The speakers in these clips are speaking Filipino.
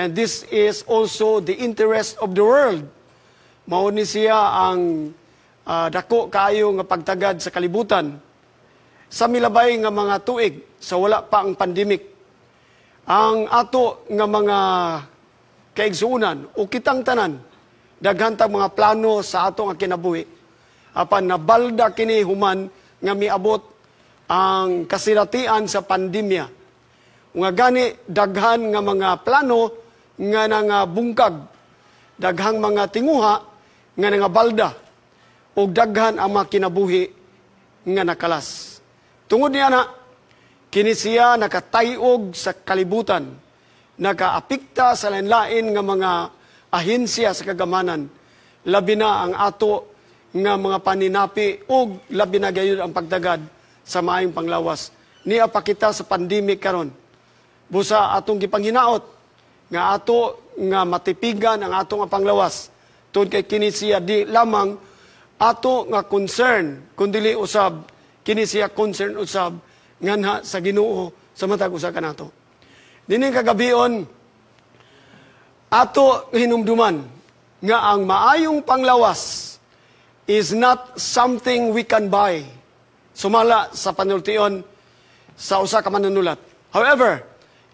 And this is also the interest of the world. Mao ni siya ang uh, dako kayo nga pagtagad sa kalibutan. Sa milabay nga mga tuig sa wala pa ang pandemic, ang ato nga mga kaigsuunan o kitang tanan daghan ta mga plano sa ato nga kinabuhi apan nabalda kini human nga miabot ang kasinatian sa pandemya. Nga gani daghan nga mga plano nga nga bungkag daghang mga tinguha nga nga balda ug daghan ang mga kinabuhi nga nakalas tungod niya na kini siya nakatayog sa kalibutan nakaapikta sa lain-lain nga mga ahensya sa kagamanan labi na ang ato nga mga paninapi o labi na gayud ang pagdagad sa maayong panglawas. Niya pa kita sa pandemic karon. Busa atong gipanghinaot nga ato nga matipigan ang ato nga panglawas. Tun kay kini siya di lamang ato nga concern kundili usab kini siya concern usab nganha sa Ginoo sa matag usa kanato. dinhi kagabion ato hinumduman nga ang maayong panglawas is not something we can buy. Sumala sa panultion sa usa ka manunulat. However,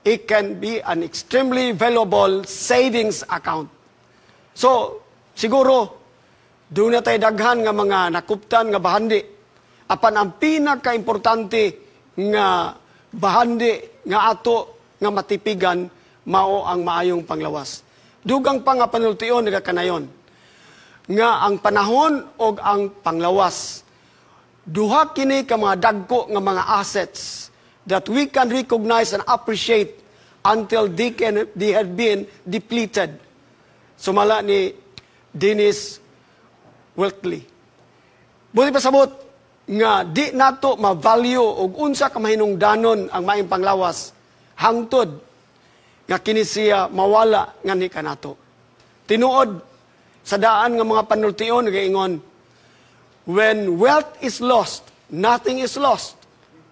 it can be an extremely valuable savings account. So, siguro, doon na tayo daghan nga mga nakuptan nga bahandi. Apan ang pinaka-importante nga bahandi nga ato nga matipigan mao ang maayong panglawas. Dugang pa nga panultion nga kanayon nga ang panahon o ang panglawas. Duha kini ka mga dagko nga mga assets that we can recognize and appreciate until they, can, they have been depleted. Sumala ni Dennis Wilkley. Buti pasabot nga di nato ma-value og unsa ka mahinungdanon ang maayong panglawas hangtod nga kini siya mawala nga ni kanato. Tinuod sa daan nga mga panultion nga ingon when wealth is lost, nothing is lost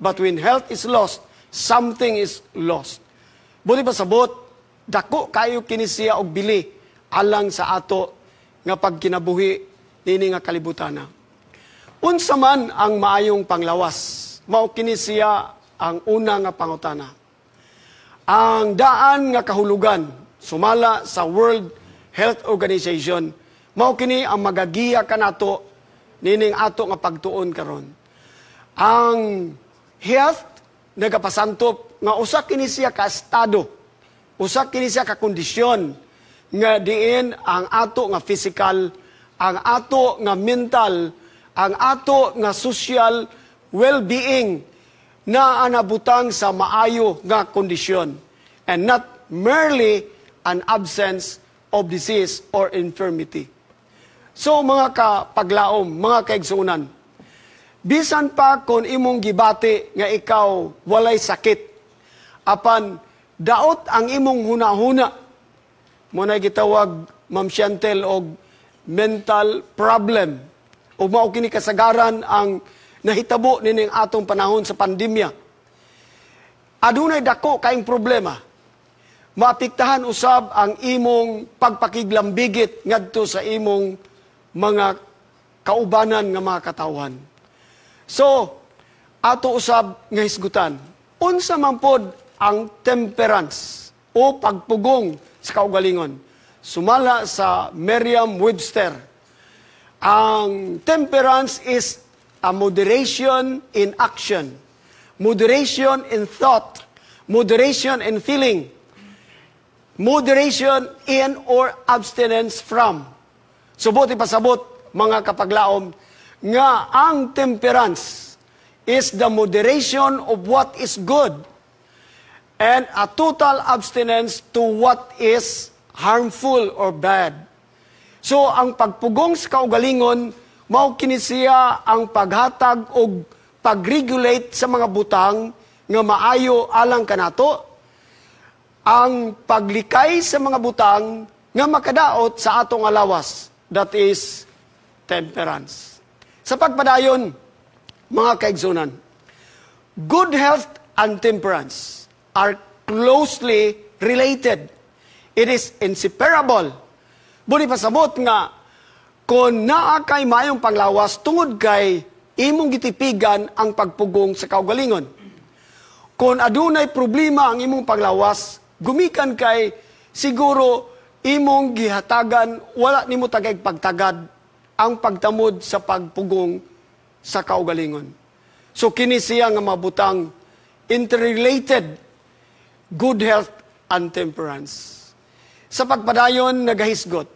But when health is lost, something is lost. Buli pasabot, dako kayo kinisiya og bili alang sa ato nga pagkinabuhi nini nga kalibutana. Unsa man ang maayong panglawas, mao kini ang una nga pangutana. Ang daan nga kahulugan sumala sa World Health Organization mao kini ang magagiya kanato nining ato nga pagtuon karon. Ang health nagapasantop nga usa kini siya ka estado, usa kini siya ka kondisyon nga diin ang ato nga physical, ang ato nga mental, ang ato nga social well-being na anabutang sa maayo nga kondisyon and not merely an absence of disease or infirmity. So mga kapaglaom, mga kaigsoonan bisan pa kon imong gibati nga ikaw walay sakit apan daot ang imong hunahuna mo na gitawag ma'am Chantel og mental problem ug mao kini kasagaran ang nahitabo nining atong panahon sa pandemya adunay dako kaayong problema maapektahan usab ang imong pagpakiglambigit ngadto sa imong mga kaubanan nga mga katawhan So, ato usab nga hisgutan, unsa man pod ang temperance o pagpugong sa kaugalingon. Sumala sa Merriam-Webster, ang temperance is a moderation in action, moderation in thought, moderation in feeling, moderation in or abstinence from. Subot ipasabot, mga kapaglaom, nga ang temperance is the moderation of what is good and a total abstinence to what is harmful or bad. So, ang pagpugong sa kaugalingon, mao kini siya ang paghatag og pagregulate sa mga butang nga maayo alang kanato ang paglikay sa mga butang nga makadaot sa atong alawas that is temperance sa pagpadayon, mga kaigsunan, good health and temperance are closely related. It is inseparable. Buni pasabot nga, kung naa kay mayong panglawas tungod kay imong gitipigan ang pagpugong sa kaugalingon. Kung adunay problema ang imong panglawas, gumikan kay siguro imong gihatagan wala nimo tagay pagtagad ang pagtamod sa pagpugong sa kaugalingon. So kini siya nga mabutang interrelated good health and temperance. Sa pagpadayon nagahisgot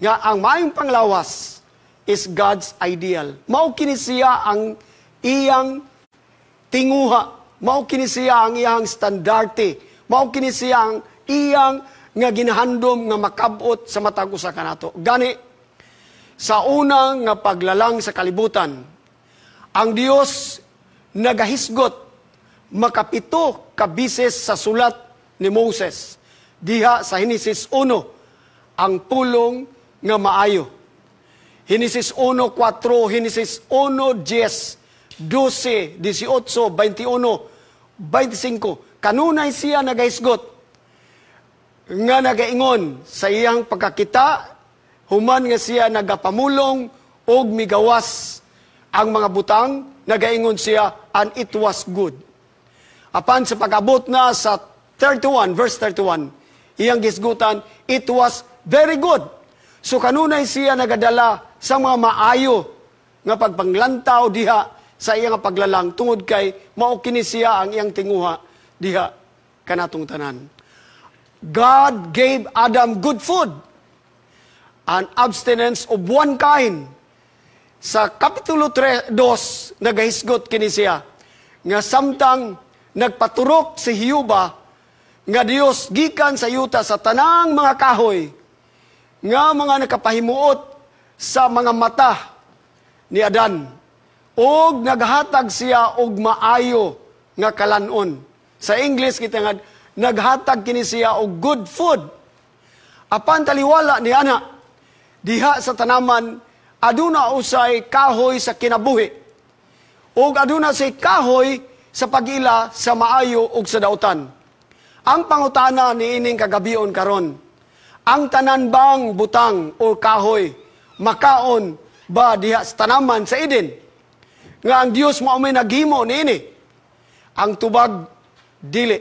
nga ang maayong panglawas is God's ideal. Mao kini siya ang iyang tinguha, mao kini siya ang iyang standarte, mao kini siya ang iyang nga ginahandom nga makabot sa matag usa kanato. Gani sa unang nga paglalang sa kalibutan. Ang Dios nagahisgot makapito kabises sa sulat ni Moses diha sa Henesis 1 ang pulong nga maayo. Henesis 1:4, Henesis 1:10, 12, 18, 21, 25. Kanunay siya nagahisgot nga nagaingon sa iyang pagkakita human nga siya nagapamulong og migawas ang mga butang, nagaingon siya, and it was good. Apan sa pagabot na sa 31, verse 31, iyang gisgutan, it was very good. So kanunay siya nagadala sa mga maayo nga pagpanglantaw diha sa iyang paglalang tungod kay mao kini siya ang iyang tinguha diha kanatong tanan. God gave Adam good food an abstinence of one kind. Sa Kapitulo 2, nagahisgot kini siya, nga samtang nagpaturok si Hiuba, nga Dios gikan sa yuta sa tanang mga kahoy, nga mga nakapahimuot sa mga mata ni Adan, og naghatag siya og maayo nga kalanon. Sa English kita nga, naghatag kini siya og good food. Apan taliwala ni anak, diha sa tanaman aduna usay kahoy sa kinabuhi ug aduna say kahoy sa pagila sa maayo ug sa dautan. Ang pangutana niining kagabion karon, ang tanan bang butang o kahoy makaon ba diha sa tanaman sa Eden? Nga ang Dios mao may naghimo niini. Ang tubag dili.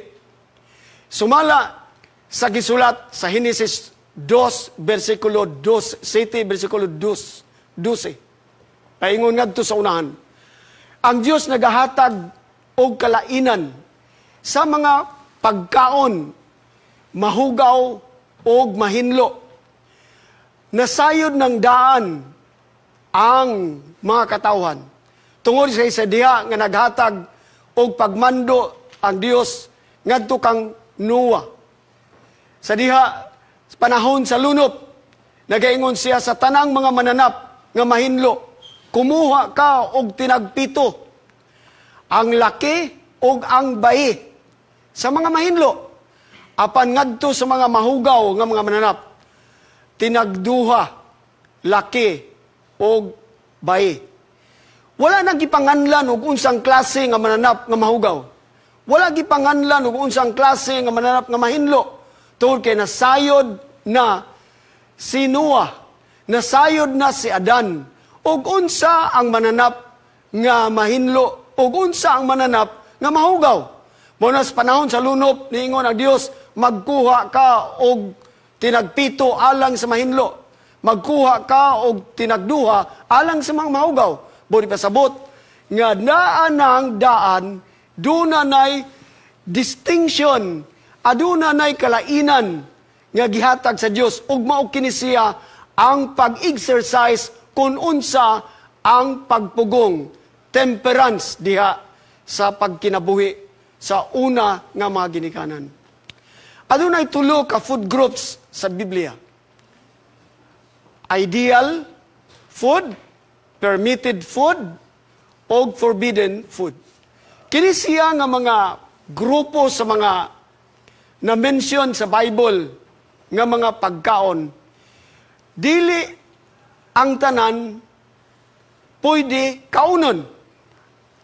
Sumala sa gisulat sa Genesis dos versikulo 2, City, versikulo 2, 12. Paingon ngadto sa unahan. Ang Dios nagahatag og kalainan sa mga pagkaon, mahugaw og mahinlo. Nasayod ng daan ang mga katawhan. Tungod sa isa diha nga naghatag og pagmando ang Dios ngadto kang Noah. Sa diha sa panahon sa lunop, nagaingon siya sa tanang mga mananap nga mahinlo, kumuha ka og tinagpito, ang laki og ang bayi sa mga mahinlo. Apan ngadto sa mga mahugaw nga mga mananap, tinagduha, laki og bayi. Wala nang gipanganlan og unsang klase nga mananap nga mahugaw. Wala gipanganlan og unsang klase nga mananap nga mahinlo Tungkol kay nasayod na si Noah, nasayod na si Adan, ug unsa ang mananap nga mahinlo, ug unsa ang mananap nga mahugaw. Munas panahon sa lunop, niingon ang Dios, magkuha ka og tinagpito alang sa mahinlo. Magkuha ka og tinagduha alang sa mga mahugaw. Buri pasabot, nga naa nang daan, duna nay distinction aduna nay kalainan nga gihatag sa Dios ug mao kini siya ang pag-exercise kun unsa ang pagpugong temperance diha sa pagkinabuhi sa una nga mga ginikanan. Adunay tulo ka food groups sa Biblia. Ideal food, permitted food, o forbidden food. Kini siya nga mga grupo sa mga na mention sa Bible nga mga pagkaon, dili ang tanan pwede kaunon.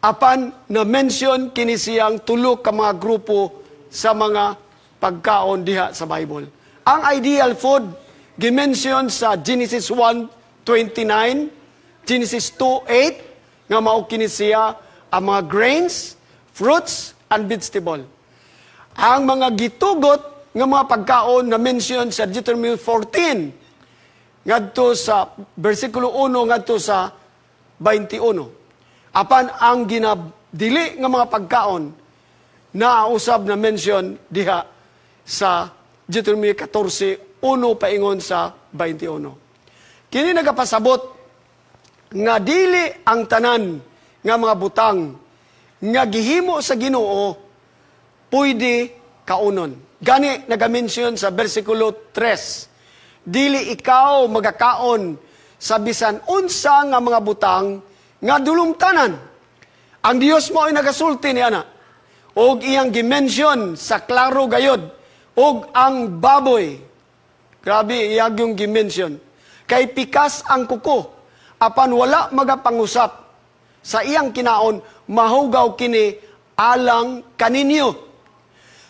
Apan na mention kini siyang tulo ka mga grupo sa mga pagkaon diha sa Bible. Ang ideal food gimension sa Genesis 1:29, Genesis 2:8 nga mao kini siya ang mga grains, fruits and vegetables ang mga gitugot nga mga pagkaon na mention sa Deuteronomy 14 ngadto sa bersikulo 1 ngadto sa 21 apan ang ginabdili nga mga pagkaon na usab na mention diha sa Deuteronomy 14 1 paingon sa 21 kini nagapasabot nga dili ang tanan nga mga butang nga gihimo sa Ginoo pwede kaunon. Gani nagamention sa versikulo 3. Dili ikaw magakaon sa bisan unsa nga mga butang nga dulumtanan. Ang Dios mo ay nagasulti ni ana. Og iyang gimension sa klaro gayod og ang baboy. Grabe iyang yung gimension. Kay pikas ang kuko apan wala magapangusap sa iyang kinaon mahugaw kini alang kaninyo.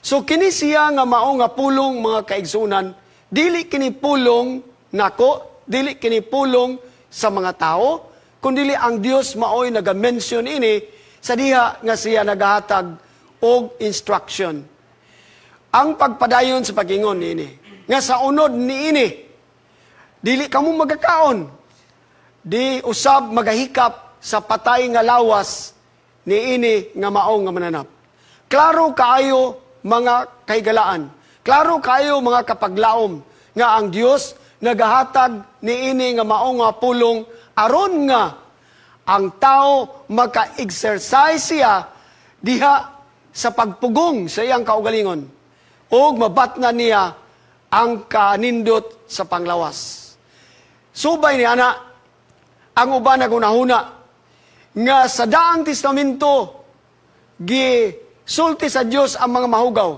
So kini siya nga mao nga pulong mga kaigsunan, dili kini pulong nako, dili kini pulong sa mga tao, kundi ang Dios maoy naga-mention ini sa diha nga siya nagahatag og instruction. Ang pagpadayon sa pagingon ini, nga sa unod niini, dili kamo magakaon. Di usab magahikap sa patay nga lawas ni ini nga mao nga mananap. Klaro kaayo mga kaigalaan. Klaro kayo mga kapaglaom nga ang Dios nagahatag niini nga maong pulong aron nga ang tao maka-exercise siya diha sa pagpugong sa iyang kaugalingon ug mabatna niya ang kanindot sa panglawas. Subay ni ana ang uban gunahuna nga sa daang testamento gi Sulti sa Dios ang mga mahugaw.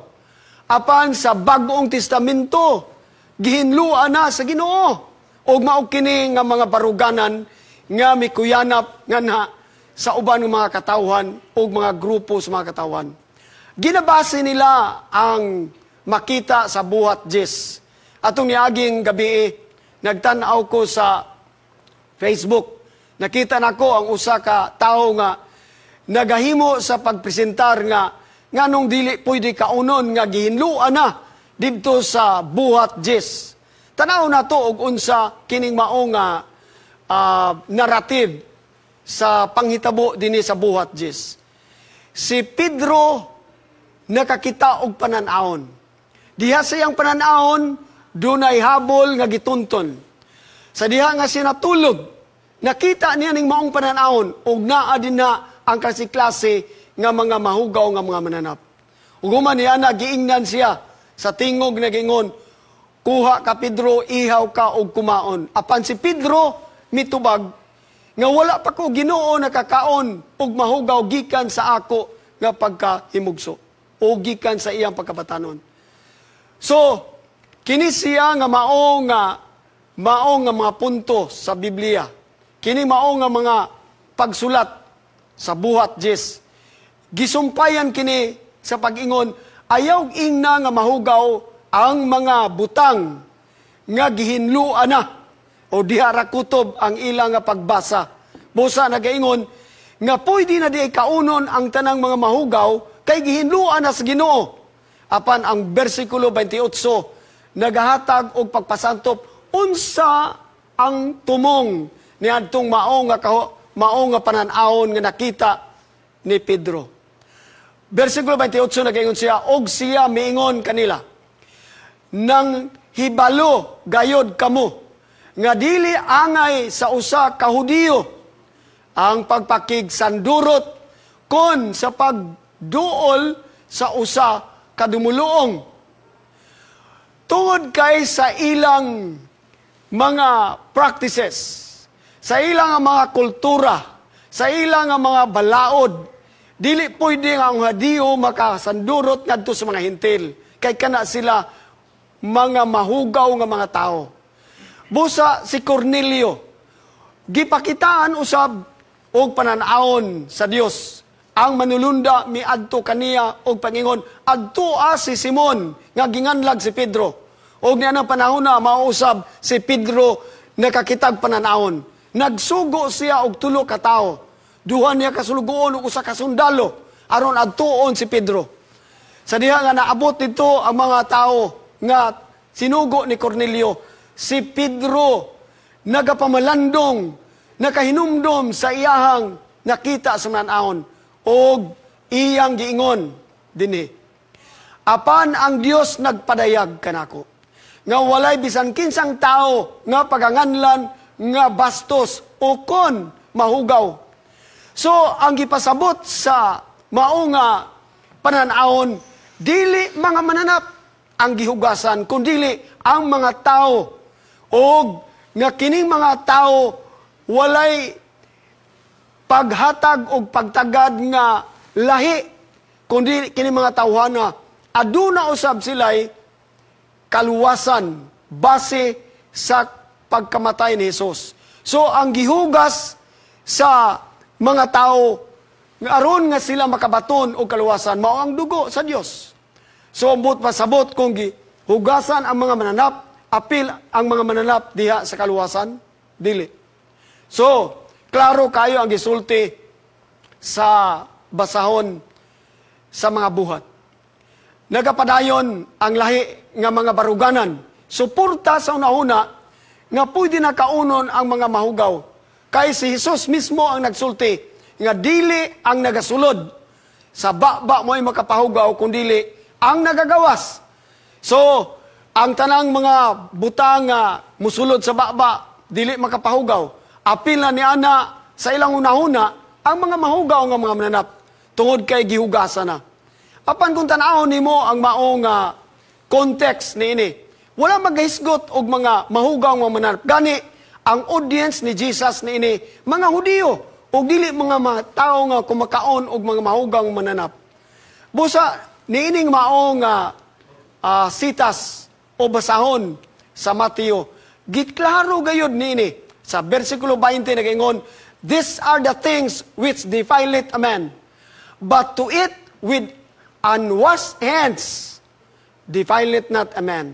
Apan sa bagong Testamento, gihinluan na sa Ginoo og mao kini nga mga baruganan nga mikuyanap nganha sa uban ng mga katawhan o mga grupo sa mga katawhan. Ginabase nila ang makita sa buhat Jis. Atong niaging gabi, nagtanaw ko sa Facebook. Nakita nako ang usa ka tawo nga nagahimo sa pagpresentar nga nga nung dili pwede kaunon nga gihinluan na didto sa buhat jis. Tanaw na to og unsa kining maong nga uh, narrative sa panghitabo dinhi sa buhat jis. Si Pedro nakakita og pananahon. Diha sa sayang pananahon dunay habol nga gitunton. Sa diha nga natulog, nakita niya ning maong pananahon og naa din na ang klase-klase nga mga mahugaw nga mga mananap. Ug human niya na giingnan siya sa tingog na gingon, kuha ka Pedro, ihaw ka og kumaon. Apan si Pedro mitubag nga wala pa ko Ginoo nakakaon og mahugaw gikan sa ako nga pagkahimugso o gikan sa iyang pagkabatanon. So, kini siya nga mao nga mao nga mga punto sa Biblia. Kini mao nga mga pagsulat sa buhat Jesus gisumpayan kini sa pag-ingon, ayaw ingna nga mahugaw ang mga butang nga gihinluan na o dihara kutob ang ilang nga pagbasa. Busa nagaingon, nga pwede na di kaunon ang tanang mga mahugaw kay gihinluan na sa ginoo. Apan ang versikulo 28, nagahatag og pagpasantop, unsa ang tumong niadtong maong nga, maong nga pananahon nga nakita ni Pedro. Versikulo 28 nagayon siya, Og siya miingon kanila, Nang hibalo gayod kamo, nga dili angay sa usa ka Hudiyo ang pagpakigsandurot, kon sa pagduol sa usa ka dumuluong. Tungod kay sa ilang mga practices, sa ilang mga kultura, sa ilang mga balaod, Dili pwede nga ang diyo makasandurot ngadto sa mga hintil. Kay kana sila mga mahugaw nga mga tao. Busa si Cornelio, gipakitaan usab og pananaon sa Dios. Ang manulunda miadto kaniya og pangingon adto adtoa si Simon nga ginganlag si Pedro. Og niya ng panahon na mausab si Pedro nakakitag pananaon. Nagsugo siya og tulo ka tawo duha niya kasulugoon o sa kasundalo aron adtuon si Pedro. Sa diha nga naabot dito ang mga tao nga sinugo ni Cornelio si Pedro nagapamalandong nakahinumdom sa iyahang nakita sa manahon og iyang giingon dinhi apan ang Dios nagpadayag kanako nga walay bisan kinsang tao nga paganganlan nga bastos o kon mahugaw So, ang gipasabot sa mao nga pananahon, dili mga mananap ang gihugasan, kundili ang mga tao. O nga kining mga tao walay paghatag o pagtagad nga lahi, kundi kining mga tawhana, aduna usab sila'y kaluwasan base sa pagkamatay ni Jesus. So, ang gihugas sa mga tao nga aron nga sila makabaton og kaluwasan mao ang dugo sa Dios. So ambot pasabot kung gi hugasan ang mga mananap, apil ang mga mananap diha sa kaluwasan, dili. So, klaro kayo ang gisulti sa basahon sa mga buhat. Nagapadayon ang lahi nga mga baruganan. Suporta sa una-una nga pwede nakaunon ang mga mahugaw Kay si Jesus mismo ang nagsulti, nga dili ang nagasulod. Sa baba mo ay makapahugaw, kundili ang nagagawas. So, ang tanang mga butang nga musulod sa baba, dili makapahugaw. Apil na ni Ana sa ilang una-una, ang mga mahugaw nga mga mananap, tungod kay gihugasa na. Apan kung tanahon ni mo ang maong uh, context ni ini, wala maghisgot og mga mahugaw nga mananap. Gani, ang audience ni Jesus ni ini mga Hudiyo ug dili mga, mga tao nga kumakaon og mga mahugang mananap. Busa niining mao nga uh, sitas o basahon sa Mateo giklaro gayud nini sa bersikulo 20 nagingon these are the things which defile it a man but to eat with unwashed hands defile it not a man.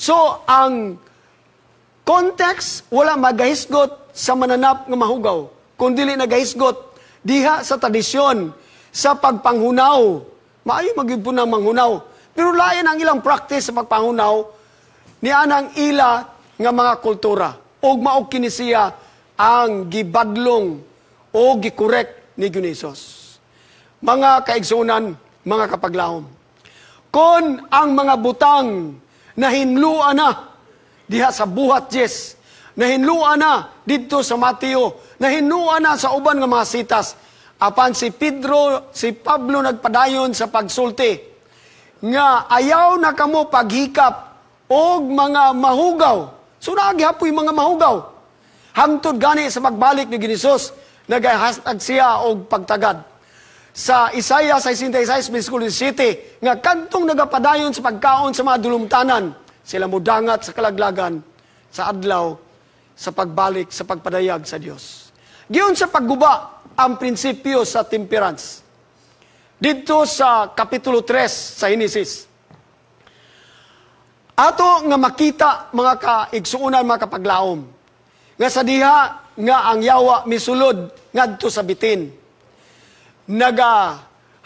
So ang Context, wala magahisgot sa mananap ng mahugaw, kundi nagahisgot diha sa tradisyon, sa pagpanghunaw. Maayo magigipon ng manghunaw. Pero layan ang ilang practice sa pagpanghunaw ni anang ila nga mga kultura. Og maog kinisiya ang gibadlong o gikorek ni Gunisos. Mga kaigsunan, mga kapaglahom. Kon ang mga butang na hinluan na diha sa buhat Jes. Nahinluan na didto sa Mateo. Nahinluan na sa uban nga mga sitas. Apan si Pedro, si Pablo nagpadayon sa pagsulti. Nga ayaw na kamo paghikap og mga mahugaw. So naagihapoy mga mahugaw. Hangtod gani sa pagbalik ni Ginisos, nagahashtag siya og pagtagad sa Isaiah 66, versikulo City nga kantong nagapadayon sa pagkaon sa mga dulumtanan, sila mudangat sa kalaglagan, sa adlaw, sa pagbalik, sa pagpadayag sa Dios. Giyon sa pagguba ang prinsipyo sa temperance. Dito sa Kapitulo 3 sa Hinesis. Ato nga makita mga kaigsuunan mga kapaglaom nga sa diha nga ang yawa misulod ngadto sa bitin. Naga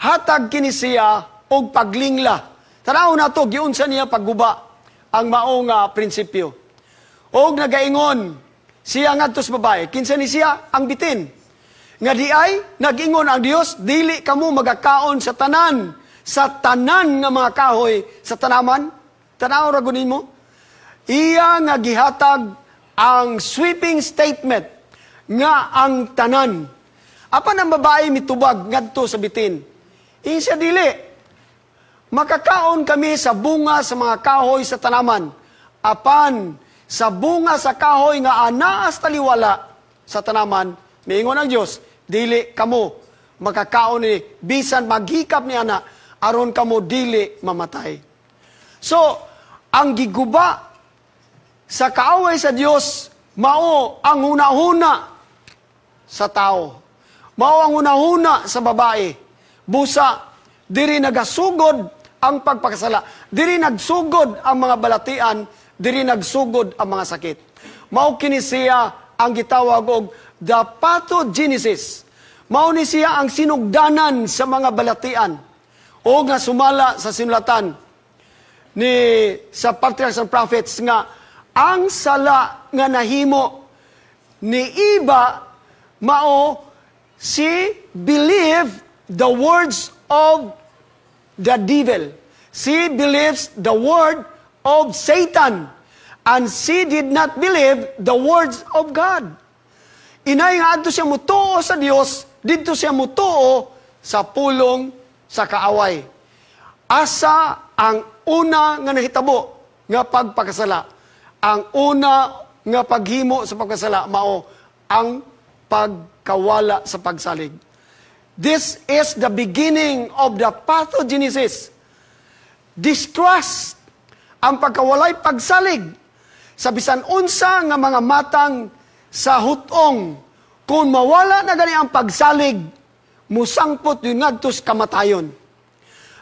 hatag kini siya og paglingla. Tanaw na to giunsa niya pagguba ang maong uh, prinsipyo. Og nagaingon siya ngadto sa babae, kinsa ni siya ang bitin. Nga di ay nagingon ang Dios, dili kamo magakaon sa tanan, sa tanan nga mga kahoy sa tanaman. Tanaw ra gunin mo. Iya nga gihatag ang sweeping statement nga ang tanan. Apan ang babae mitubag ngadto sa bitin. Isa dili Makakaon kami sa bunga sa mga kahoy sa tanaman. Apan, sa bunga sa kahoy nga anaas taliwala sa tanaman, miingon ang Dios, dili kamo makakaon ni bisan magikap ni ana aron kamo dili mamatay. So, ang giguba sa kaaway sa Dios mao ang una-una sa tao. Mao ang una-una sa babae. Busa diri nagasugod ang pagpakasala. Diri nagsugod ang mga balatian, diri nagsugod ang mga sakit. Mao kini siya ang gitawag og the pathogenesis. Mao ni siya ang sinugdanan sa mga balatian o nga sumala sa sinulatan ni sa Patriarchs and Prophets nga ang sala nga nahimo ni iba mao si believe the words of the devil. She believes the word of Satan. And she did not believe the words of God. Inay nga adto siya mutuo sa Dios, didto siya mutuo sa pulong sa kaaway. Asa ang una nga nahitabo nga pagpakasala. Ang una nga paghimo sa pagkasala mao ang pagkawala sa pagsalig. This is the beginning of the pathogenesis. Distrust ang pagkawalay pagsalig sa bisan unsa nga mga matang sa hutong kung mawala na gani ang pagsalig musangpot yun ngadto kamatayon.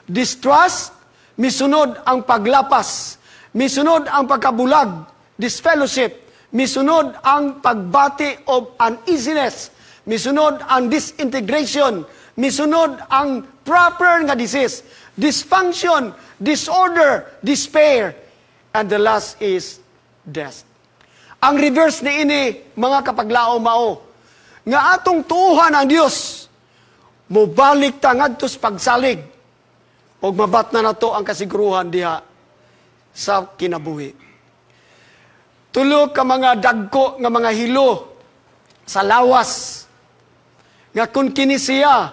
Distrust misunod ang paglapas, misunod ang pagkabulag, disfellowship, misunod ang pagbati of uneasiness misunod ang disintegration, misunod ang proper nga disease, dysfunction, disorder, despair, and the last is death. Ang reverse ni ini, mga kapaglao mao, nga atong tuuhan ang Dios, mubalik ta ngadto sa pagsalig ug mabat na nato ang kasiguruhan diha sa kinabuhi. Tulo ka mga dagko nga mga hilo sa lawas nga kung kini siya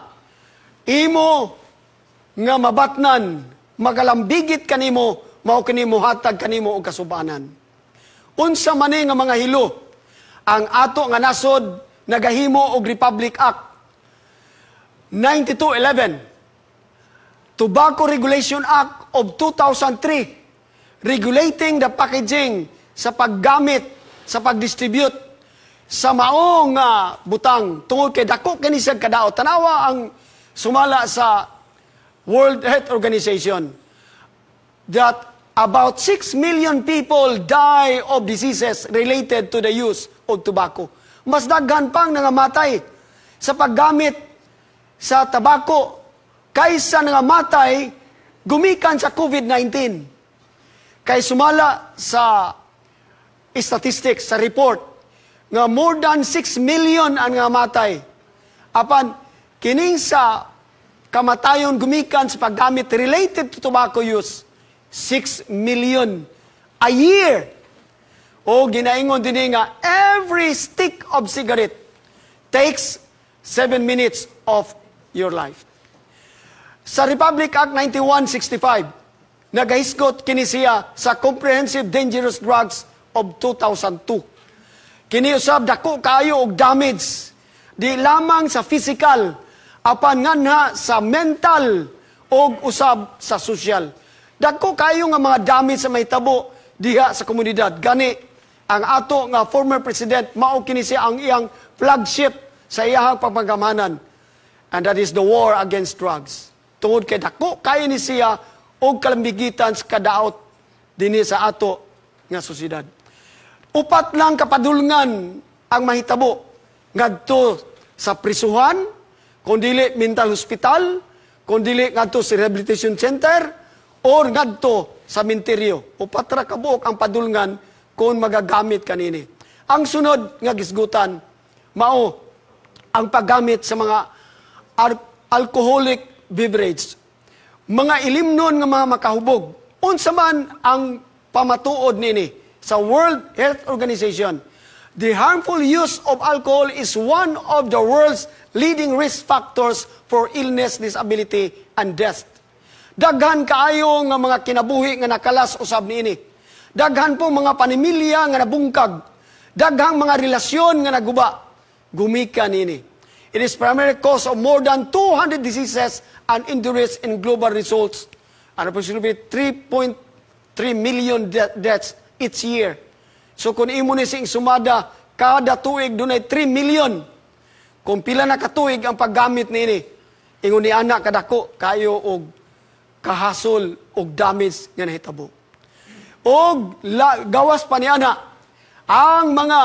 imo nga mabatnan magalambigit kanimo mao kini muhatag kanimo og kasubanan unsa man nga mga hilo ang ato nga nasod nagahimo og Republic Act 9211 Tobacco Regulation Act of 2003 regulating the packaging sa paggamit sa pagdistribute sa maong uh, butang tungod kay dako kani sa kadao tanawa ang sumala sa World Health Organization that about 6 million people die of diseases related to the use of tobacco. Mas daghan pang nangamatay sa paggamit sa tabako kaysa nangamatay gumikan sa COVID-19. Kay sumala sa statistics, sa report nga more than 6 million ang nga matay. Apan, kining sa kamatayon gumikan sa paggamit related to tobacco use, 6 million a year. O ginaingon din nga, every stick of cigarette takes 7 minutes of your life. Sa Republic Act 9165, nagahisgot kini siya sa Comprehensive Dangerous Drugs of 2002 Kini usab dako kayo og damage di lamang sa physical apan nganha sa mental og usab sa social. Dako kayo nga mga damage sa mahitabo diha sa komunidad. Gani ang ato nga former president mao kini siya ang iyang flagship sa iyang pagpagamanan. And that is the war against drugs. Tungod kay dako kaayo ni siya og kalambigitan sa kadaot dinhi sa ato nga sosyedad. Upat lang kapadulngan ang mahitabo ngadto sa prisuhan, kundili mental hospital, kundili ngadto sa rehabilitation center, or ngadto sa minteryo. Upat ra kabuok ang padulngan kung magagamit kanini. Ang sunod nga gisgutan, mao ang paggamit sa mga alcoholic beverage. Mga ilimnon nga mga makahubog. Unsa man ang pamatuod nini sa World Health Organization, the harmful use of alcohol is one of the world's leading risk factors for illness, disability, and death. Daghan kaayo nga mga kinabuhi nga nakalas usab niini. Daghan po mga panimilya nga nabungkag. Daghang mga relasyon nga naguba. Gumika niini. It is primary cause of more than 200 diseases and injuries in global results. Ano po 3.3 million de deaths each year. So kung imo ni sing sumada, kada tuig dunay 3 million. Kung pila na katuig ang paggamit ni ini, ingon ni anak kadako kayo og kahasol og damis nga nahitabo. Og la, gawas pa ni ana ang mga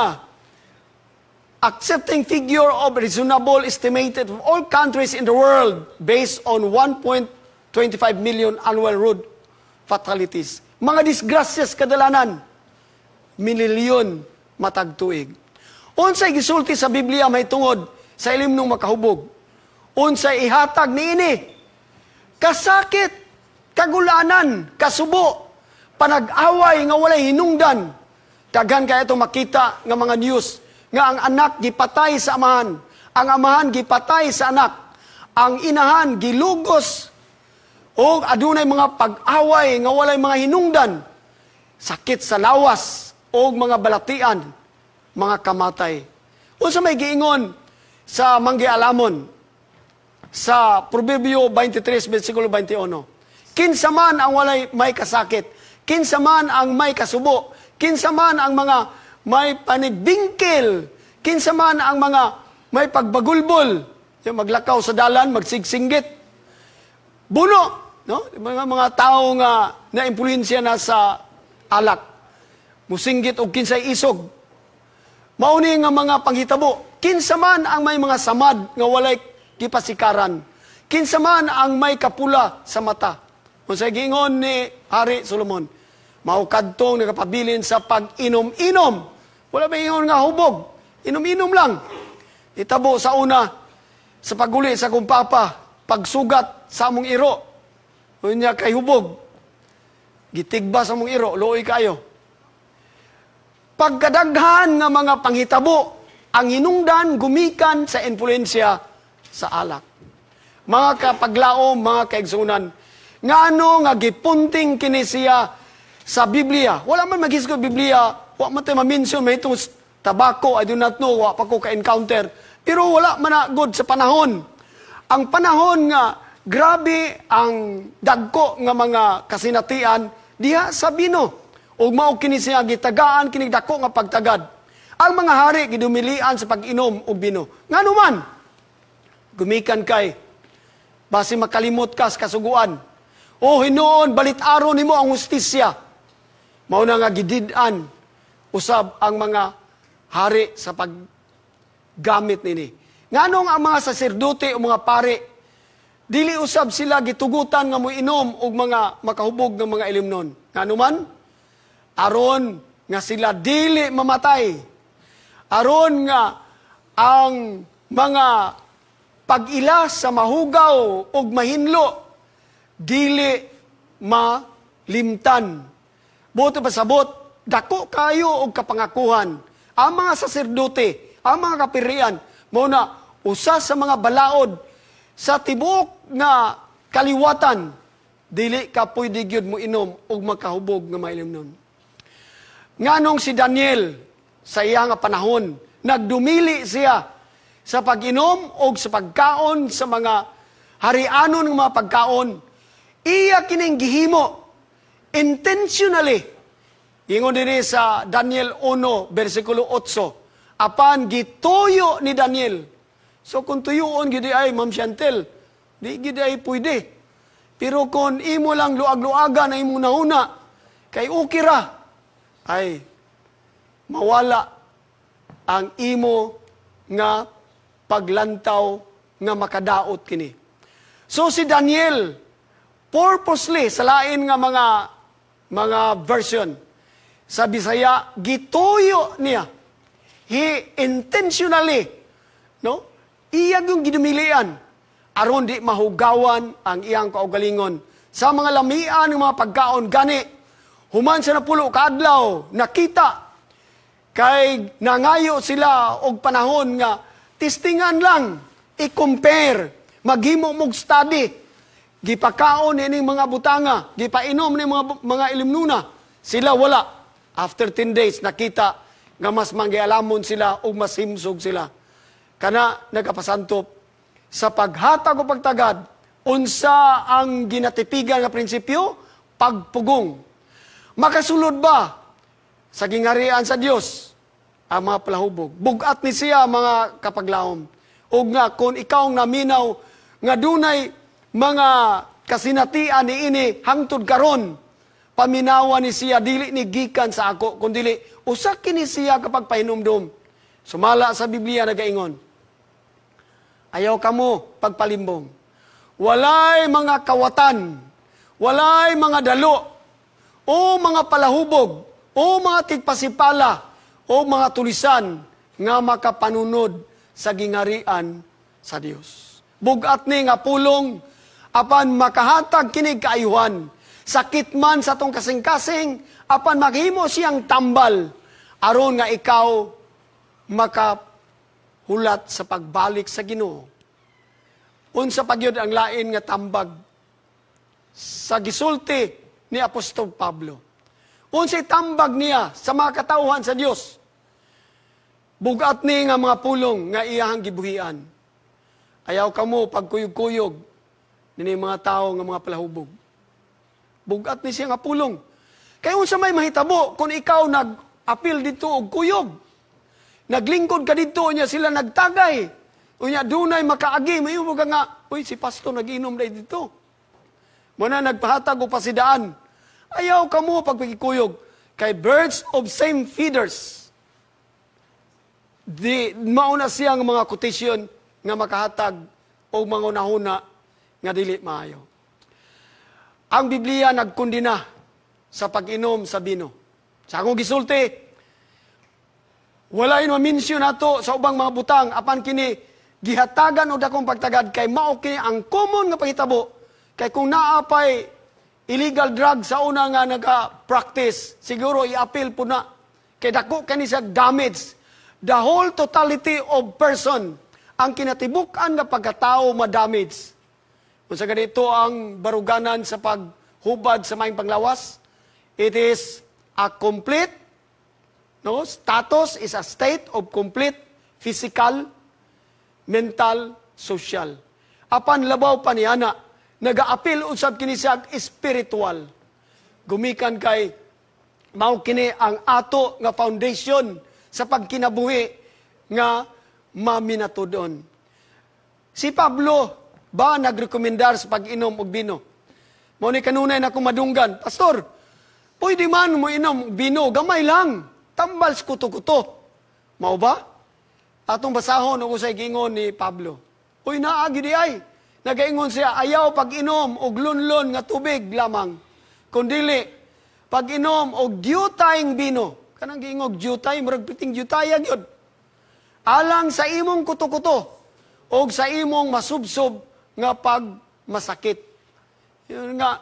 accepting figure of reasonable estimated of all countries in the world based on 1.25 million annual road fatalities mga disgraces, kadalanan, mililyon matagtuig. Unsay gisulti sa Biblia may tungod sa ilim nung makahubog. Unsay ihatag ni ini. Kasakit, kagulanan, kasubo, panag-away nga walay hinungdan. Daghan kaya itong makita nga mga news nga ang anak gipatay sa amahan, ang amahan gipatay sa anak, ang inahan gilugos o adunay mga pag-away nga walay mga hinungdan, sakit sa lawas o mga balatian, mga kamatay. Unsa may giingon sa manggialamon sa Proverbio 23 bersikulo 21. Kinsa man ang walay may kasakit, kinsa man ang may kasubo, kinsa man ang mga may panigbingkil, kinsa man ang mga may pagbagulbol, yung maglakaw sa dalan, magsigsinggit. Buno No? Mga mga tao nga na impluensya na sa alak. Musinggit og kinsay isog. Mauni nga mga panghitabo. Kinsa man ang may mga samad nga walay kipasikaran. Kinsa man ang may kapula sa mata. Unsay gingon ni Hari Solomon, mao kadtong nakapabilin sa pag-inom-inom. Wala ba ingon nga hubog? Inom-inom lang. Itabo sa una, sa paguli sa kumpapa, pagsugat sa among iro, Unya kay hubog. Gitigba sa mong iro, looy kayo. Pagkadaghan ng mga panghitabo, ang hinungdan gumikan sa influensya sa alak. Mga kapaglao, mga kaigsunan, nga ano nga gipunting kini sa Biblia. Wala man maghisgo Biblia, wa man tayo ma may itong tabako, I do not know, wa pa ko ka-encounter. Pero wala man na good sa panahon. Ang panahon nga, Grabe ang dagko nga mga kasinatian diha sa Bino. Ug mao kini siya gitagaan kini dako nga pagtagad. Ang mga hari gidumilian sa pag-inom og bino. Ngano man gumikan kay basi makalimot ka sa kasuguan. O hinoon balit-aron nimo ang hustisya. Mao na nga gidid-an usab ang mga hari sa pag gamit nini. Nganong ang mga saserdote o mga pare Dili usab sila gitugutan nga mo og mga makahubog nga mga ilimnon. Nganuman aron nga sila dili mamatay. Aron nga ang mga pag-ila sa mahugaw og mahinlo dili malimtan. Buto sabot, dako kayo og kapangakuhan. Ang mga saserdote, ang mga kapirian, mao na usa sa mga balaod sa tibuok nga kaliwatan, dili ka pwede gyud mo inom og makahubog nga mailim nun. Nganong si Daniel sa iya nga panahon, nagdumili siya sa pag-inom o sa pagkaon sa mga harianon ng mga pagkaon, iya kining gihimo intentionally. Ingon dinhi sa Daniel 1 bersikulo 8, apan gituyo ni Daniel So kung tuyoon gidi ay Ma'am Chantel, di gidi ay pwede. Pero kung imo lang luag-luaga na imo nauna, kay ukira, ay mawala ang imo nga paglantaw nga makadaot kini. So si Daniel, purposely sa lain nga mga mga version sa Bisaya gituyo niya. He intentionally Iyag yung ginumilian. Aron di mahugawan ang iyang kaugalingon. Sa mga lamian ng mga pagkaon, gani. Human sa napulo, kaadlaw, nakita. Kay nangayo sila og panahon nga testingan lang, i-compare, maghimo mog study. Gipakaon ni mga butanga, gipainom ni mga, mga ilimnuna. Sila wala. After 10 days, nakita nga mas manggialamon sila o mas himsog sila kana nagapasantop sa paghatag o pagtagad unsa ang ginatipigan nga prinsipyo pagpugong makasulod ba sa gingharian sa Dios ang mga palahubog bugat ni siya mga kapaglaom ug nga kung ikaw nga naminaw nga dunay mga kasinatian ni ini hangtod karon paminawa ni siya dili ni gikan sa ako kundi usa kini siya kapag pahinumdum sumala sa Biblia nagaingon Ayaw ka mo pagpalimbong. Walay mga kawatan, walay mga dalo, o mga palahubog, o mga tigpasipala, o mga tulisan nga makapanunod sa gingarian sa Dios. Bugat ni nga pulong, apan makahatag kinig kaayuhan, sakit man sa tong kasing-kasing, apan maghimo siyang tambal, aron nga ikaw maka hulat sa pagbalik sa Ginoo. Unsa pagyod ang lain nga tambag sa gisulti ni Apostol Pablo. Unsay tambag niya sa mga katauhan sa Dios. Bugat ni nga mga pulong nga iyahang gibuhian. Ayaw kamo pagkuyog-kuyog ni mga tao nga mga palahubog. Bugat ni siya nga pulong. Kaya unsa may mahitabo kung ikaw nag-apil dito og kuyog. Naglingkod ka dito, niya sila nagtagay. Unya dunay makaagi, may mo ka nga, uy, si pasto naginom na dito. Muna nagpahatag o pasidaan. Ayaw ka mo pagpagikuyog. Kay birds of same feeders. Di, mauna siyang mga quotation nga makahatag o mga unahuna nga dili maayo. Ang Biblia nagkundina sa pag-inom sa bino. Sa akong gisulti, wala ino mention nato sa ubang mga butang apan kini gihatagan o dakong pagtagad kay mao kini ang common nga pahitabo kay kung naa pay illegal drug sa una nga naga-practice siguro i-appeal po na kay dako kani sa damage the whole totality of person ang kinatibuk-an nga pagkatao ma-damage. Unsa ganito ang baruganan sa paghubad sa maing panglawas? It is a complete No? Status is a state of complete physical, mental, social. Apan labaw pa ni na, nag-aapil usab kini siya spiritual. Gumikan kay mao kini ang ato nga foundation sa pagkinabuhi nga maminatudon. Si Pablo ba nagrekomendar sa pag-inom og bino? Mao ni kanunay na kumadunggan, Pastor, pwede man mo inom bino, gamay lang. Tambal sa kuto-kuto. Mao ba? Atong basahon ako usay gingon ni Pablo. Uy, naagi di ay. Nagaingon siya, ayaw pag-inom og lunlon nga tubig lamang. Kundili, pag-inom og diyutayng bino. Kanang giingog diyutay, murag piting diyutaya gyud. Alang sa imong kuto-kuto og sa imong masubsob nga pagmasakit. Yun nga,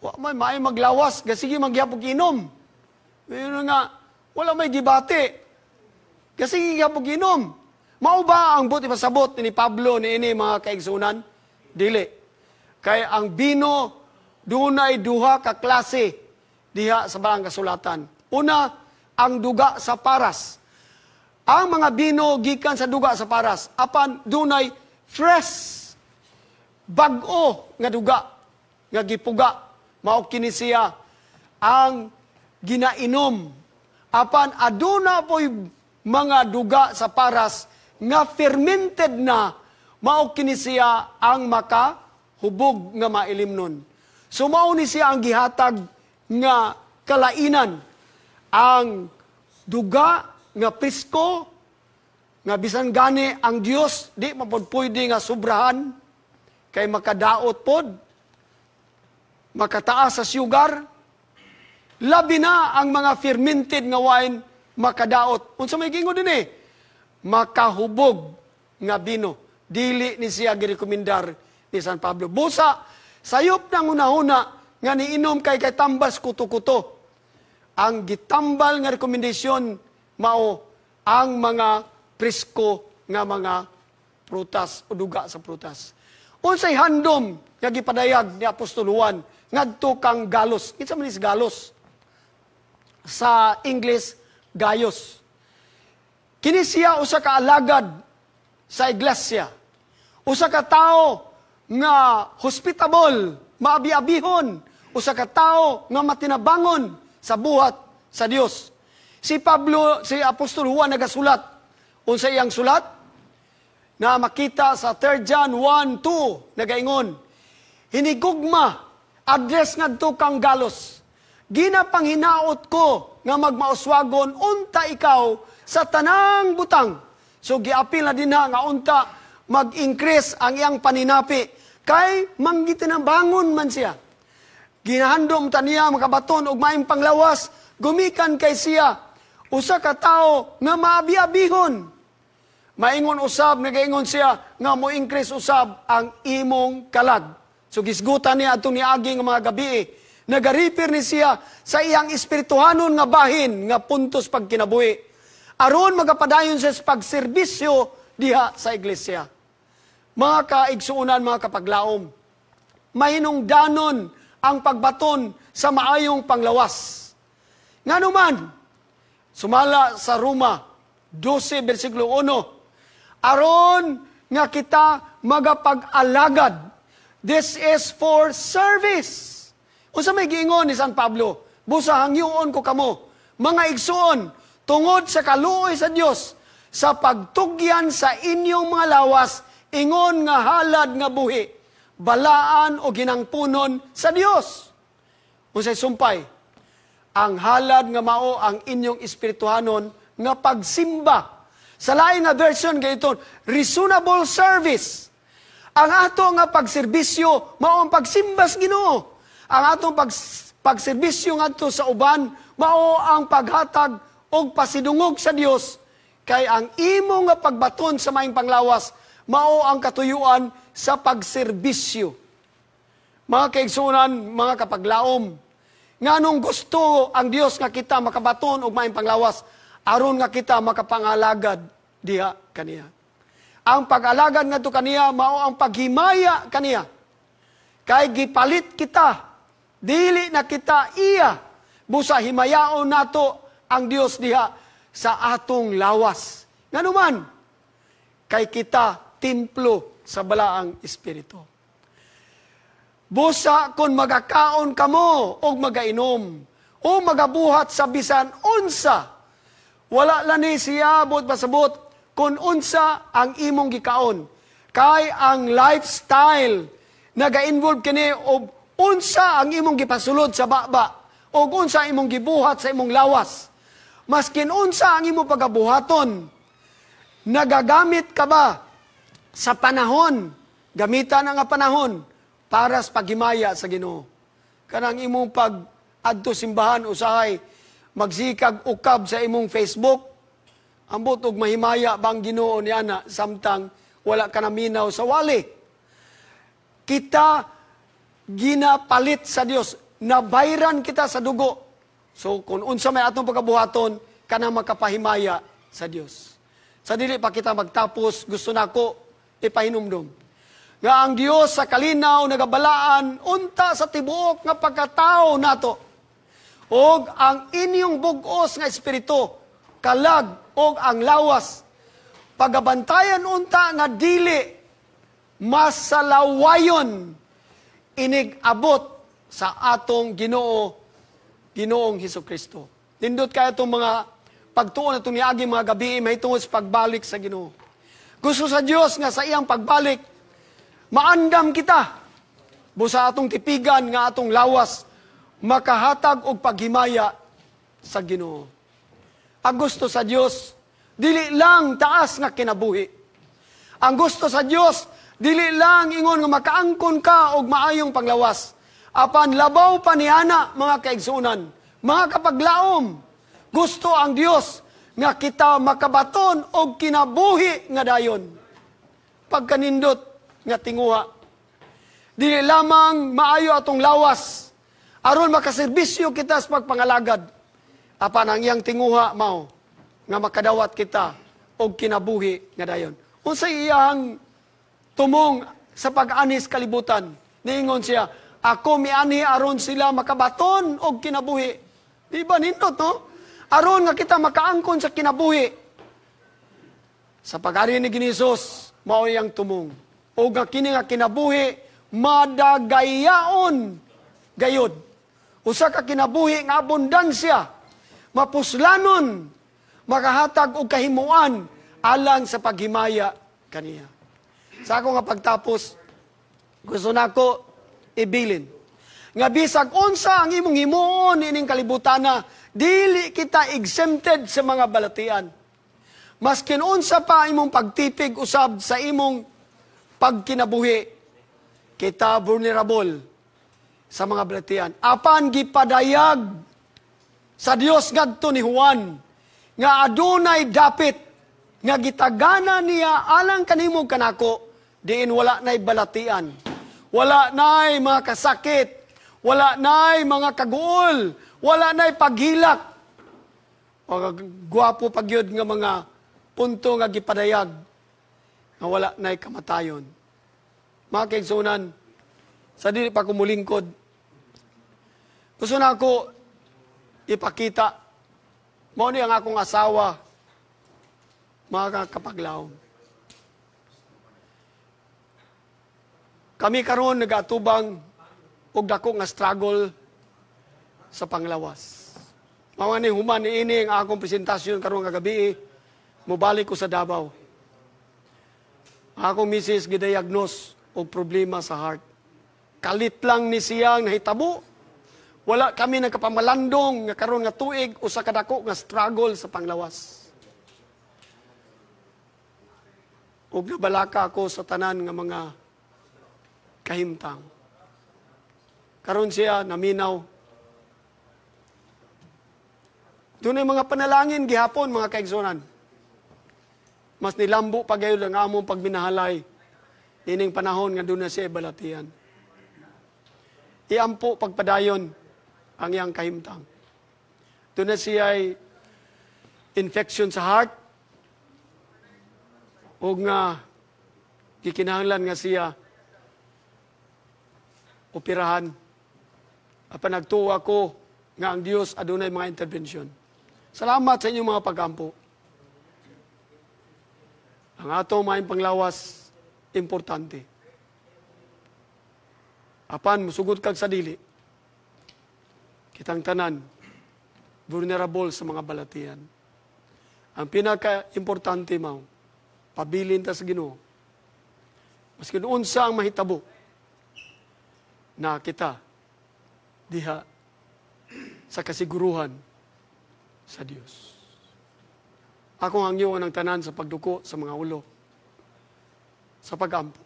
wa may may maglawas, sige magyapog inom. Yun nga, wala may debate. Kasi gigapog inom. Mao ba ang buti pasabot ni Pablo ni ini mga kaigsunan? Dili. Kay ang bino dunay duha ka klase diha sa barang kasulatan. Una, ang duga sa paras. Ang mga bino gikan sa duga sa paras apan dunay fresh bago nga duga nga gipuga mao kini siya ang ginainom apan aduna po'y mga duga sa paras nga fermented na mao kini siya ang maka hubog nga mailimnon. So mao ni siya ang gihatag nga kalainan ang duga nga prisko nga bisan gani ang Dios di mapod pwede nga sobrahan kay makadaot pod makataas sa sugar Labi na ang mga fermented nga wine makadaot. Unsa may gingo din eh? Makahubog nga bino. Dili ni siya girekomendar ni San Pablo. Busa, sayop nang una-una nga niinom kay kay tambas kuto-kuto. Ang gitambal nga rekomendasyon mao ang mga presko nga mga prutas o duga sa prutas. Unsay handom nga gipadayag ni Apostol Juan ngadto kang galos. Kinsa man galos? sa English, gayos. Kini usa ka alagad sa iglesia. Usa ka tao nga hospitable, maabi-abihon, usa ka tao nga matinabangon sa buhat sa Dios. Si Pablo, si Apostol Juan nagasulat unsa iyang sulat na makita sa 3 John 1:2 nagaingon, hinigugma address ngadto kang galos Ginapanghinaot ko nga magmauswagon unta ikaw sa tanang butang. So giapil na din ha, nga unta mag-increase ang iyang paninapi. Kay manggitin ang bangon man siya. Ginahandom taniya makabaton og maayong panglawas, gumikan kay siya. Usa ka tao nga maabi-abihon. Maingon usab, nagaingon siya, nga mo increase usab ang imong kalag. So gisgutan niya atong niagi nga mga gabi eh. Nagaripir ni siya sa iyang espirituhanon nga bahin nga puntos pagkinabuhi. Aron magapadayon siya sa pagserbisyo diha sa iglesia. Mga kaigsuunan, mga kapaglaom, mahinungdanon ang pagbaton sa maayong panglawas. Nga naman, sumala sa Roma 12, versikulo 1, Aron nga kita magapag-alagad. This is for service Unsa may giingon ni San Pablo? Busa hangyoon ko kamo. Mga igsuon, tungod sa kaluoy sa Dios, sa pagtugyan sa inyong mga lawas, ingon nga halad nga buhi, balaan o ginangpunon sa Dios. Unsay sumpay? Ang halad nga mao ang inyong espirituhanon nga pagsimba. Sa lain na version gayton, reasonable service. Ang ato nga pagserbisyo mao ang pagsimbas Ginoo. Ang atong pag, pagserbisyo ngadto sa uban mao ang paghatag og pasidungog sa Dios kay ang imo nga pagbaton sa maayong panglawas mao ang katuyuan sa pagserbisyo. Mga kaigsunan, mga kapaglaom, nganong gusto ang Dios nga kita makabaton og maayong panglawas aron nga kita makapangalagad diha kaniya. Ang pag-alagad ngadto kaniya mao ang paghimaya kaniya. Kay gipalit kita Dili na kita iya. Busa himayaon nato ang Dios diha sa atong lawas. Nganuman, kay kita templo sa balaang Espiritu. Busa kon magakaon kamo og magainom o magabuhat sa bisan unsa. Wala lang ni siyabot basabot kon unsa ang imong gikaon. Kay ang lifestyle nagainvolve kini og unsa ang imong gipasulod sa baba o unsa imong gibuhat sa imong lawas. Maskin unsa ang imong pagabuhaton, nagagamit ka ba sa panahon, gamitan ang panahon para sa paghimaya sa Ginoo. Kanang imong pag adto simbahan usahay magsikag ukab sa imong Facebook, ambot og mahimaya bang Ginoo ni ana samtang wala ka minaw sa wali. Kita ginapalit sa Dios. Nabayran kita sa dugo. So, kung unsa may atong pagkabuhaton, kana makapahimaya sa Dios. Sa dili pa kita magtapos, gusto nako na ipahinumdom. Nga ang Dios sa kalinaw nagabalaan unta sa tibuok nga pagkatao nato. Og ang inyong bugos nga espiritu kalag og ang lawas pagabantayan unta nga dili masalawayon inigabot sa atong Ginoo Ginoong Hesus Kristo. Nindot kaya itong mga pagtuon na tuniagi mga gabi may tungod sa pagbalik sa Ginoo. Gusto sa Dios nga sa iyang pagbalik maandam kita busa atong tipigan nga atong lawas makahatag og paghimaya sa Ginoo. Ang gusto sa Dios dili lang taas nga kinabuhi. Ang gusto sa Dios Dili lang ingon nga makaangkon ka og maayong panglawas. Apan labaw pa ni Ana, mga kaigsunan, mga kapaglaom. Gusto ang Dios nga kita makabaton og kinabuhi nga dayon. Pagkanindot nga tinguha. Dili lamang maayo atong lawas aron makaserbisyo kita sa pagpangalagad. Apan ang iyang tinguha mao nga makadawat kita og kinabuhi nga dayon. Unsay iyang tumong sa pag-anis kalibutan. Niingon siya, ako miani aron sila makabaton og kinabuhi. Di ba nindot, no? Aron nga kita makaangkon sa kinabuhi. Sa pag-arinig ni Jesus, maoy ang tumong. O nga kini nga kinabuhi, madagayaon gayod. Usa ka kinabuhi nga abundansya, mapuslanon, makahatag og kahimuan alang sa paghimaya kaniya. Sa ako nga pagtapos, gusto na ako ibilin. Nga bisag unsa ang imong himuon ining kalibutan na dili kita exempted sa mga balatian. Maskin unsa pa imong pagtipig usab sa imong pagkinabuhi, kita vulnerable sa mga balatian. Apan gipadayag sa Dios ngadto ni Juan nga adunay dapit nga gitagana niya alang kanimo kanako diin wala na'y balatian, wala na'y mga kasakit, wala na'y mga kaguol, wala na'y paghilak. Mga gwapo pagyod nga mga punto nga gipadayag nga wala na'y kamatayon. Mga kaigsunan, sa dili pa kumulingkod, gusto na ako ipakita, mo ni ang akong asawa, mga kapaglaom. Kami karon nagatubang og dako nga struggle sa panglawas. Mao ni human ini ang akong presentasyon karong nga gabi. Mobalik ko sa Davao. Ako misis gidiagnos og problema sa heart. Kalit lang ni siyang nahitabo. Wala kami nagkapamalandong nga karon nga tuig usa ka dako nga struggle sa panglawas. Og nabalaka ako sa tanan nga mga kahimtang. Karon siya naminaw. Doon ay mga panalangin gihapon mga kaigsunan. Mas nilambo pa gayon ang among pagminahalay ining panahon nga doon na siya balatian. Iampo pagpadayon ang iyang kahimtang. Doon na siya ay infection sa heart o nga gikinahanglan nga siya operahan. Apan nagtuwa ko nga ang Dios adunay mga intervention. Salamat sa inyong mga pagampo. Ang ato maayong panglawas, importante. Apan, musugot kag sa dili. Kitang tanan, vulnerable sa mga balatian. Ang pinaka-importante mao, pabilin ta sa Ginoo. Maski unsa ang mahitabo, na kita diha sa kasiguruhan sa Dios. Ako ang hangyo ng tanan sa pagduko sa mga ulo, sa pagampo.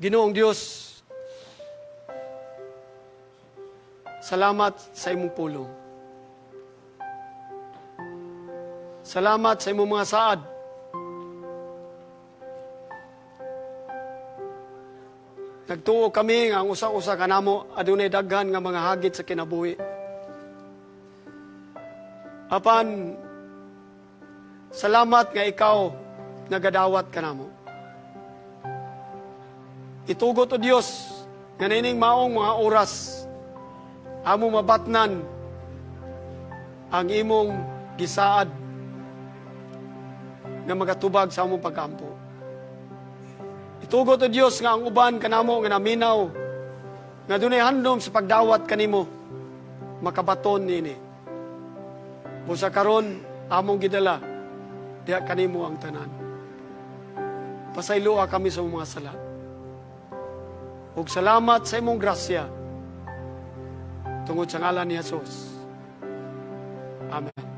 Ginoong Dios, salamat sa imong pulong. Salamat sa imong mga saad Nagtuo kami nga ang usa-usa kanamo adunay daghan nga mga hagit sa kinabuhi. Apan salamat nga ikaw nagadawat kanamo. Itugot o Dios nga nining maong mga oras amo mabatnan ang imong gisaad nga magatubag sa among pagkampo. Tugo to Dios nga ang uban kanamo nga naminaw nga dunay handom sa pagdawat kanimo makabaton nini. Busa karon among gidala diha kanimo ang tanan. Pasayloa kami sa mga sala. Ug salamat sa imong grasya tungod sa ngalan ni Jesus. Amen.